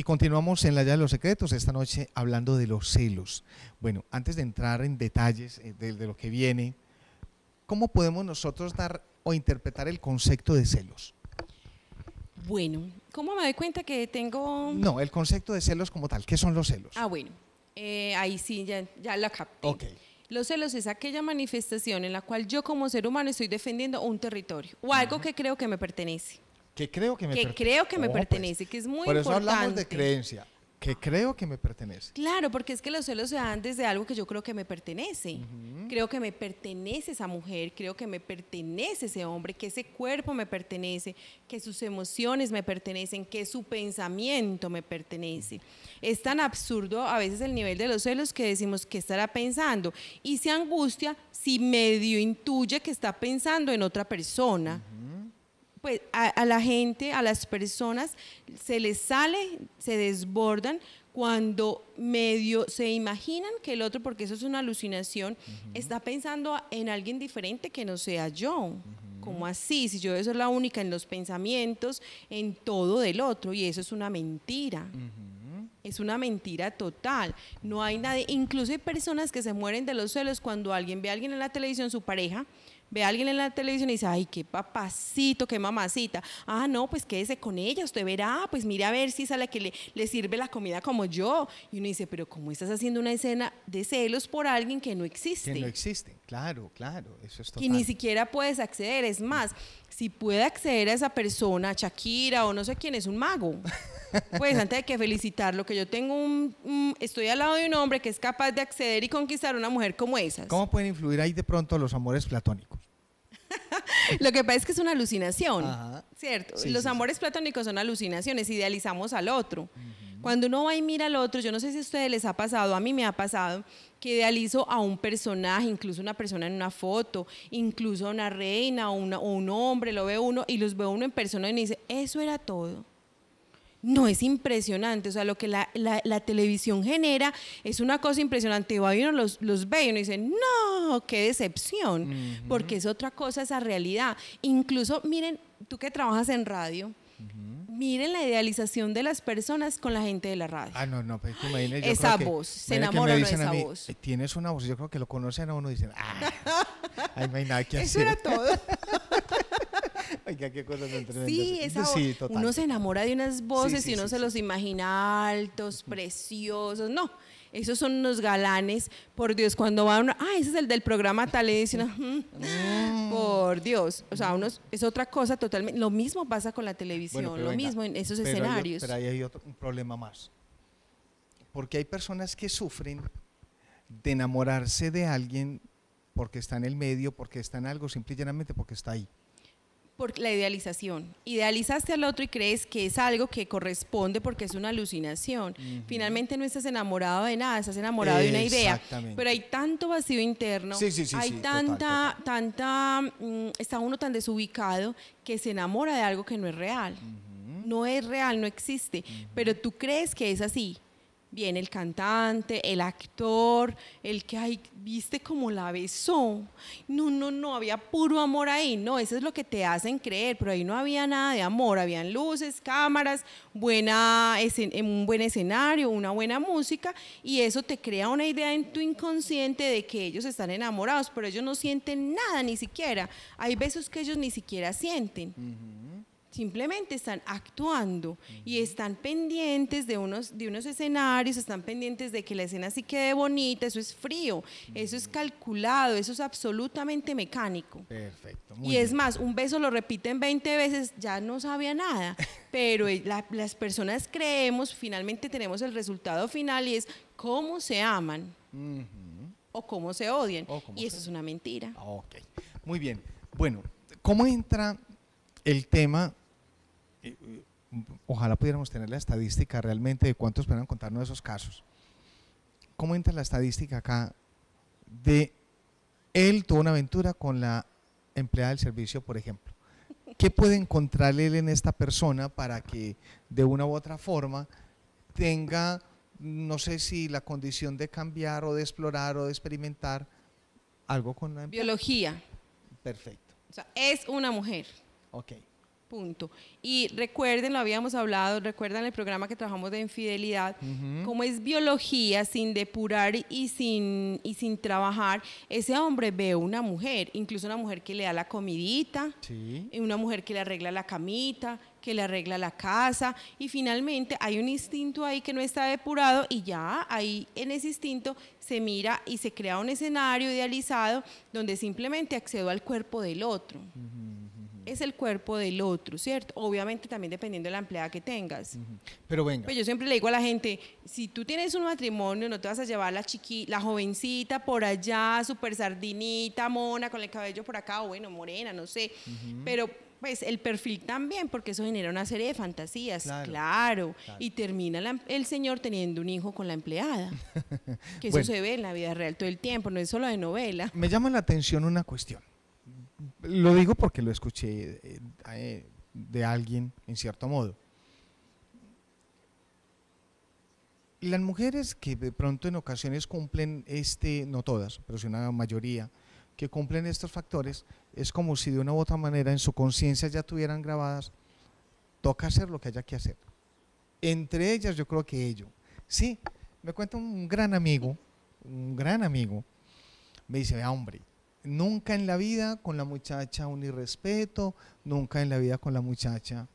Y continuamos en la llave de los secretos esta noche hablando de los celos. Bueno, antes de entrar en detalles eh, de, lo que viene, ¿cómo podemos nosotros dar o interpretar el concepto de celos? Bueno, ¿cómo me doy cuenta que tengo...? No, el concepto de celos como tal. ¿Qué son los celos? Ah, bueno. Eh, ahí sí, ya, ya lo capté. Los celos es aquella manifestación en la cual yo como ser humano estoy defendiendo un territorio o algo que creo que me pertenece que creo que me pertenece. creo que me pertenece, que es muy importante. Por eso hablamos de creencia, que creo que me pertenece. Claro, porque es que los celos se dan desde algo que yo creo que me pertenece. Creo que me pertenece esa mujer, creo que me pertenece ese hombre, que ese cuerpo me pertenece, que sus emociones me pertenecen, que su pensamiento me pertenece. Es tan absurdo a veces el nivel de los celos que decimos que estará pensando y se angustia si medio intuye que está pensando en otra persona pues a, la gente, a las personas, se les sale, se desbordan cuando medio se imaginan que el otro, porque eso es una alucinación, está pensando en alguien diferente que no sea yo. ¿Cómo así? Si yo soy la única en los pensamientos, en todo del otro, y eso es una mentira. Es una mentira total. No hay nadie, incluso hay personas que se mueren de los celos cuando alguien ve a alguien en la televisión, su pareja, Ve a alguien en la televisión y dice, ay, qué papacito, qué mamacita. Ah, no, pues quédese con ella, usted verá, pues mire a ver si es la que le, sirve la comida como yo. Y uno dice, pero ¿cómo estás haciendo una escena de celos por alguien que no existe? Que no existe, claro, claro, eso es Que ni siquiera puedes acceder, es más, si puede acceder a esa persona, Shakira o no sé quién, es un mago. Pues antes de que felicitarlo, que yo tengo un, Estoy al lado de un hombre que es capaz de acceder y conquistar a una mujer como esas. ¿Cómo pueden influir ahí de pronto los amores platónicos? Lo que pasa es que es una alucinación, ¿cierto? los amores platónicos son alucinaciones, idealizamos al otro. Cuando uno va y mira al otro, yo no sé si a ustedes les ha pasado, a mí me ha pasado, que idealizo a un personaje, incluso una persona en una foto, incluso una reina o, un hombre, lo ve uno y los ve uno en persona y me dice, eso era todo. No, es impresionante. O sea, lo que la, la, televisión genera es una cosa impresionante. Y uno los, los ve y uno dice, no, qué decepción. Porque es otra cosa esa realidad. Incluso, miren, tú que trabajas en radio, miren la idealización de las personas con la gente de la radio. Ah, no, no, pero pues tú imaginas, yo Esa voz, se enamora de esa voz. Eh, tienes una voz, yo creo que lo conocen a uno y dicen, ah, no hay nada que hacer. Eso era todo. no Sí, uno se enamora de unas voces y uno se los imagina altos, preciosos. No, esos son unos galanes. Por Dios, cuando va uno, ah, ese es el del programa tal, y dice, mm, mm. por Dios. O sea, uno es otra cosa totalmente. Lo mismo pasa con la televisión, lo mismo en esos escenarios. pero hay otro, un problema más. Porque hay personas que sufren de enamorarse de alguien porque está en el medio, porque está en algo, simplemente y porque está ahí por la idealización. Idealizaste al otro y crees que es algo que corresponde porque es una alucinación. Finalmente no estás enamorado de nada, estás enamorado de una idea. Pero hay tanto vacío interno, hay tanta, tanta, mm, está uno tan desubicado que se enamora de algo que no es real. No es real, no existe, pero tú crees que es así Viene el cantante, el actor, el que, ay, viste como la besó. No, no, no, había puro amor ahí. No, eso es lo que te hacen creer, pero ahí no había nada de amor. Habían luces, cámaras, buena, un buen escenario, una buena música, y eso te crea una idea en tu inconsciente de que ellos están enamorados, pero ellos no sienten nada ni siquiera. Hay besos que ellos ni siquiera sienten. Simplemente están actuando y están pendientes de unos, de unos escenarios, están pendientes de que la escena sí quede bonita, eso es frío, eso es calculado, eso es absolutamente mecánico. Perfecto. y es más, un beso lo repiten 20 veces, ya no sabía nada, pero eh, las personas creemos, finalmente tenemos el resultado final y es cómo se aman o cómo se odian. y eso es una mentira. muy bien. Bueno, ¿cómo entra el tema ojalá pudiéramos tener la estadística realmente de cuántos puedan contarnos esos casos. ¿Cómo entra la estadística acá de él tuvo una aventura con la empleada del servicio, por ejemplo? ¿Qué puede encontrar él en esta persona para que de una u otra forma tenga, no sé si la condición de cambiar o de explorar o de experimentar algo con una empleada? Biología. Perfecto. O sea, es una mujer. Ok. Punto. Y recuerden, lo habíamos hablado, recuerdan el programa que trabajamos de infidelidad, cómo como es biología sin depurar y sin, y sin trabajar, ese hombre ve una mujer, incluso una mujer que le da la comidita, una mujer que le arregla la camita, que le arregla la casa y finalmente hay un instinto ahí que no está depurado y ya ahí en ese instinto se mira y se crea un escenario idealizado donde simplemente accedo al cuerpo del otro es el cuerpo del otro, ¿cierto? Obviamente también dependiendo de la empleada que tengas. Pero venga. Pues yo siempre le digo a la gente, si tú tienes un matrimonio, no te vas a llevar la chiqui, la jovencita por allá, súper sardinita, mona, con el cabello por acá, o bueno, morena, no sé. Pero pues el perfil también, porque eso genera una serie de fantasías, claro. Y termina em, el señor teniendo un hijo con la empleada, que eso se ve en la vida real todo el tiempo, no es solo de novela. Me llama la atención una cuestión. Lo digo porque lo escuché eh, de, alguien, en cierto modo. Las mujeres que de pronto en ocasiones cumplen este, no todas, pero si una mayoría, que cumplen estos factores, es como si de una u otra manera en su conciencia ya tuvieran grabadas, toca hacer lo que haya que hacer. Entre ellas yo creo que ello. Sí, me cuenta un gran amigo, un gran amigo, me dice, hombre, Nunca en la vida con la muchacha un irrespeto, nunca en la vida con la muchacha.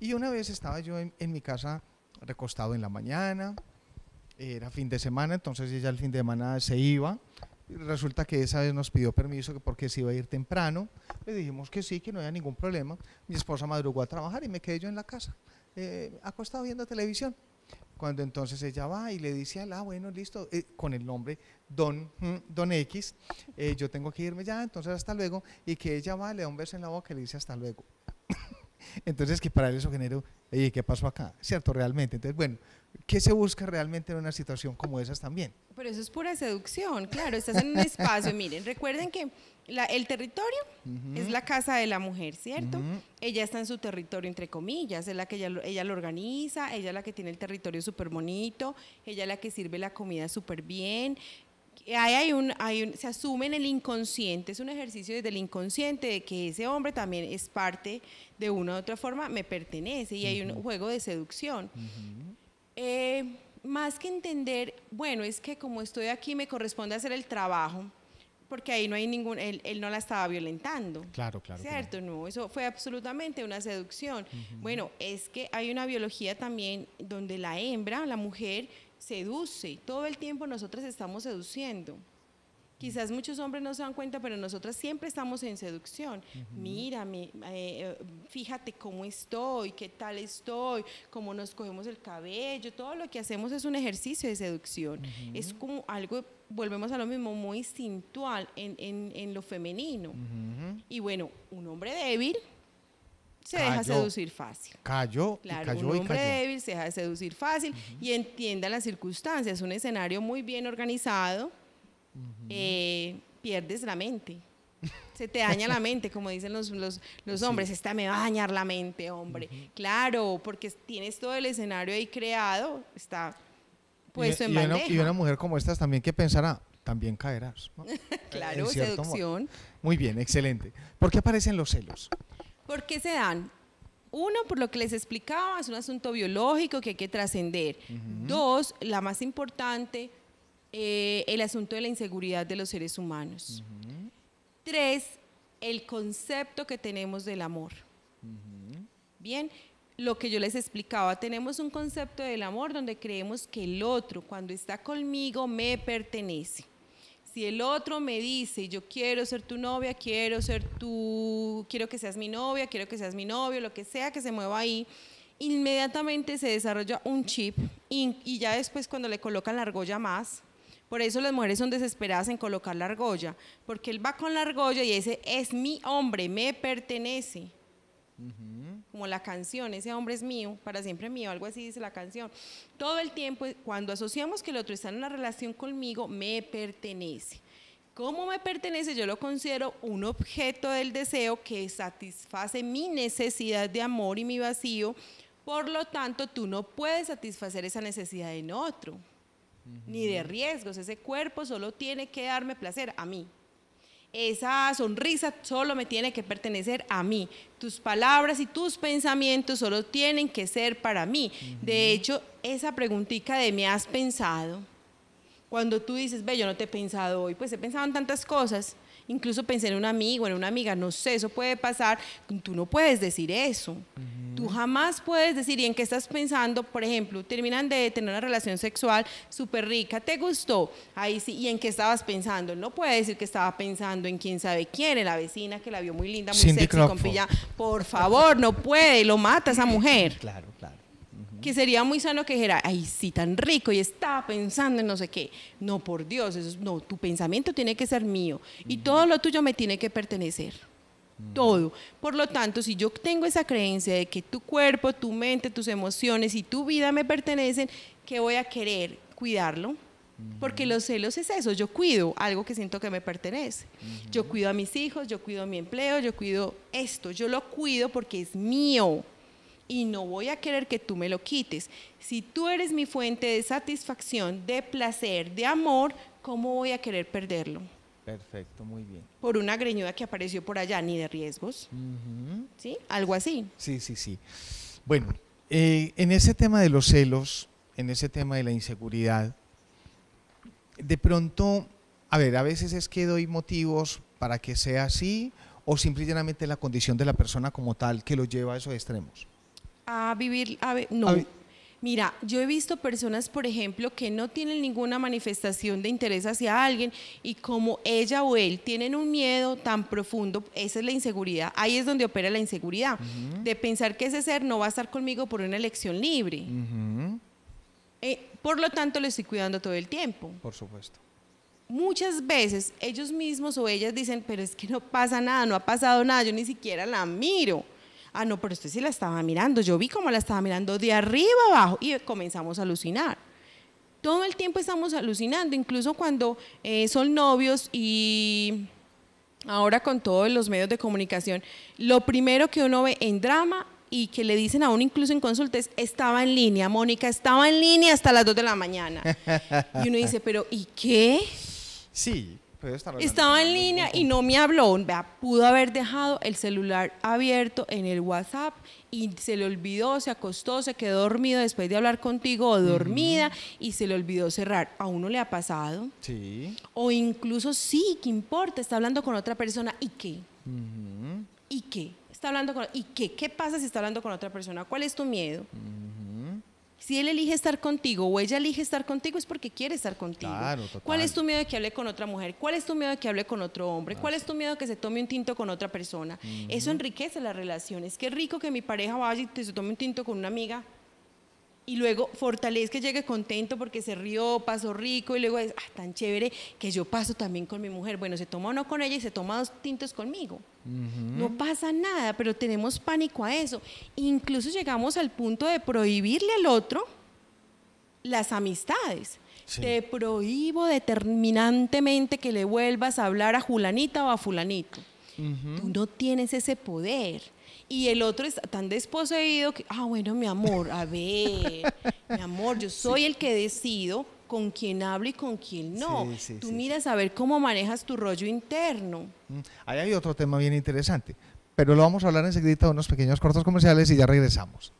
Y una vez estaba yo en, mi casa recostado en la mañana, era fin de semana, entonces ella el fin de semana se iba. Y resulta que esa vez nos pidió permiso porque se iba a ir temprano. Le dijimos que sí, que no había ningún problema. Mi esposa madrugó a trabajar y me quedé yo en la casa, eh, acostado viendo televisión. Cuando entonces ella va y le dice al, ah, bueno, listo, eh, con el nombre Don, mm, don X, eh, yo tengo que irme ya, entonces hasta luego, y que ella va, le da un beso en la boca y le dice hasta luego. Entonces, que para él eso generó, ¿qué pasó acá? ¿Cierto? Realmente. Entonces, bueno, ¿qué se busca realmente en una situación como esas también? Pero eso es pura seducción, claro, estás en un espacio, miren, recuerden que el territorio es la casa de la mujer, ¿cierto? Ella está en su territorio, entre comillas, es la que ella, ella lo organiza, ella es la que tiene el territorio súper bonito, ella es la que sirve la comida súper bien, hay un, hay se asume en el inconsciente, es un ejercicio desde el inconsciente de que ese hombre también es parte de una u otra forma, me pertenece y hay un juego de seducción. Eh, más que entender, bueno, es que como estoy aquí me corresponde hacer el trabajo, porque ahí no hay ningún, él, no la estaba violentando. Claro, claro. ¿Cierto? No, eso fue absolutamente una seducción. Bueno, es que hay una biología también donde la hembra, la mujer, seduce, todo el tiempo nosotras estamos seduciendo. Quizás muchos hombres no se dan cuenta, pero nosotras siempre estamos en seducción. Mírame, eh, fíjate cómo estoy, qué tal estoy, cómo nos cogemos el cabello, todo lo que hacemos es un ejercicio de seducción. Es como algo, volvemos a lo mismo, muy instintual en, lo femenino. Y bueno, un hombre débil se deja seducir fácil. Cayó, un hombre débil se deja seducir fácil y entienda las circunstancias. Un escenario muy bien organizado, eh, pierdes la mente. Se te daña la mente, como dicen los, hombres, esta me va a dañar la mente, hombre. Claro, porque tienes todo el escenario ahí creado, está puesto y, en Una, y una mujer como estas también que pensará, también caerás. claro, seducción. Muy bien, excelente. ¿Por qué aparecen los celos? ¿Por qué se dan? Uno, por lo que les explicaba, es un asunto biológico que hay que trascender. Dos, la más importante, eh, el asunto de la inseguridad de los seres humanos. Tres, el concepto que tenemos del amor. Bien, lo que yo les explicaba, tenemos un concepto del amor donde creemos que el otro, cuando está conmigo, me pertenece si el otro me dice, yo quiero ser tu novia, quiero ser tu, quiero que seas mi novia, quiero que seas mi novio, lo que sea que se mueva ahí, inmediatamente se desarrolla un chip y, ya después cuando le colocan la argolla más, por eso las mujeres son desesperadas en colocar la argolla, porque él va con la argolla y dice, es mi hombre, me pertenece como la canción, ese hombre es mío, para siempre mío, algo así dice la canción. Todo el tiempo, cuando asociamos que el otro está en una relación conmigo, me pertenece. ¿Cómo me pertenece? Yo lo considero un objeto del deseo que satisface mi necesidad de amor y mi vacío. Por lo tanto, tú no puedes satisfacer esa necesidad en otro, ni de riesgos. Ese cuerpo solo tiene que darme placer a mí. Esa sonrisa solo me tiene que pertenecer a mí. Tus palabras y tus pensamientos solo tienen que ser para mí. De hecho, esa preguntita de me has pensado, cuando tú dices, ve, yo no te he pensado hoy, pues he pensado en tantas cosas, Incluso pensé en un amigo, en una amiga, no sé, eso puede pasar. Tú no puedes decir eso. Tú jamás puedes decir, ¿y en qué estás pensando? Por ejemplo, terminan de tener una relación sexual súper rica, ¿te gustó? Ahí sí, ¿y en qué estabas pensando? no puede decir que estaba pensando en quién sabe quién, en la vecina que la vio muy linda, muy sexy, con pilla. Por favor, no puede, lo mata esa mujer. Claro que sería muy sano que dijera, ay, sí, tan rico y estaba pensando en no sé qué. No, por Dios, eso, no, tu pensamiento tiene que ser mío y todo lo tuyo me tiene que pertenecer. Mm. Todo. Por lo tanto, si yo tengo esa creencia de que tu cuerpo, tu mente, tus emociones y tu vida me pertenecen, ¿qué voy a querer? Cuidarlo. Porque los celos es eso, yo cuido algo que siento que me pertenece. Yo cuido a mis hijos, yo cuido mi empleo, yo cuido esto, yo lo cuido porque es mío y no voy a querer que tú me lo quites. Si tú eres mi fuente de satisfacción, de placer, de amor, ¿cómo voy a querer perderlo? Perfecto, muy bien. Por una greñuda que apareció por allá, ni de riesgos. ¿Sí? Algo así. Sí, sí, sí. Bueno, eh, en ese tema de los celos, en ese tema de la inseguridad, de pronto, a ver, a veces es que doy motivos para que sea así o simplemente la condición de la persona como tal que lo lleva a esos extremos a vivir, a ver no. Mira, yo he visto personas, por ejemplo, que no tienen ninguna manifestación de interés hacia alguien y como ella o él tienen un miedo tan profundo, esa es la inseguridad, ahí es donde opera la inseguridad, de pensar que ese ser no va a estar conmigo por una elección libre. Eh, por lo tanto, le estoy cuidando todo el tiempo. Por supuesto. Muchas veces ellos mismos o ellas dicen, pero es que no pasa nada, no ha pasado nada, yo ni siquiera la miro ah, no, pero usted sí la estaba mirando, yo vi cómo la estaba mirando de arriba abajo y comenzamos a alucinar. Todo el tiempo estamos alucinando, incluso cuando eh, son novios y ahora con todos los medios de comunicación, lo primero que uno ve en drama y que le dicen a uno incluso en consultas, estaba en línea, Mónica, estaba en línea hasta las 2 de la mañana. Y uno dice, pero ¿y qué? Sí, pues, estaba, en línea y no me habló. pudo haber dejado el celular abierto en el WhatsApp y se le olvidó, se acostó, se quedó dormido después de hablar contigo o dormida y se le olvidó cerrar. A uno le ha pasado. Sí. O incluso sí, ¿qué importa? Está hablando con otra persona y qué. ¿Y qué? Está hablando con... ¿Y qué? ¿Qué pasa si está hablando con otra persona? ¿Cuál es tu miedo? Si él elige estar contigo o ella elige estar contigo es porque quiere estar contigo. ¿Cuál es tu miedo de que hable con otra mujer? ¿Cuál es tu miedo de que hable con otro hombre? ¿Cuál es tu miedo que se tome un tinto con otra persona? Eso enriquece las relaciones. Qué rico que mi pareja vaya y se tome un tinto con una amiga y luego fortalez que llegue contento porque se rió, pasó rico y luego es ah, tan chévere que yo paso también con mi mujer. Bueno, se toma uno con ella y se toma dos tintos conmigo. No pasa nada, pero tenemos pánico a eso. Incluso llegamos al punto de prohibirle al otro las amistades. Te prohíbo determinantemente que le vuelvas a hablar a Julanita o a Fulanito. Tú no tienes ese poder y el otro está tan desposeído que, ah, bueno, mi amor, a ver, mi amor, yo soy el que decido con quién hablo y con quién no. Tú miras a ver cómo manejas tu rollo interno. Mm, ahí hay otro tema bien interesante, pero lo vamos a hablar enseguida en unos pequeños cortos comerciales y ya regresamos.